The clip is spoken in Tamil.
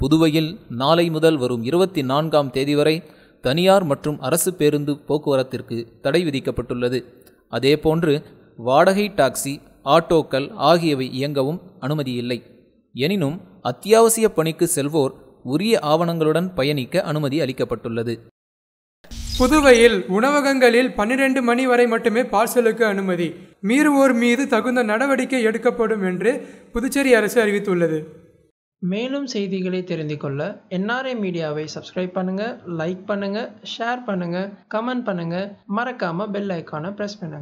புதுவையில் நாளை முதல் வரும் இருபத்தி நான்காம் தேதி வரை தனியார் மற்றும் அரசு பேருந்து போக்குவரத்திற்கு தடை விதிக்கப்பட்டுள்ளது அதேபோன்று வாடகை டாக்ஸி ஆட்டோக்கள் ஆகியவை இயங்கவும் அனுமதி இல்லை எனினும் அத்தியாவசிய பணிக்கு செல்வோர் உரிய ஆவணங்களுடன் பயணிக்க அனுமதி அளிக்கப்பட்டுள்ளது புதுவையில் உணவகங்களில் பன்னிரண்டு மணி வரை மட்டுமே பார்சலுக்கு அனுமதி மீறுவோர் மீது தகுந்த நடவடிக்கை எடுக்கப்படும் என்று புதுச்சேரி அரசு அறிவித்துள்ளது மேலும் செய்திகளை தெரிந்து கொள்ள என்ஆர்ஐ மீடியாவை சப்ஸ்கிரைப் பண்ணுங்க லைக் பண்ணுங்க ஷேர் பண்ணுங்க கமெண்ட் பண்ணுங்க மறக்காம பெல் ஐக்கானை ப்ரெஸ் பண்ணுங்க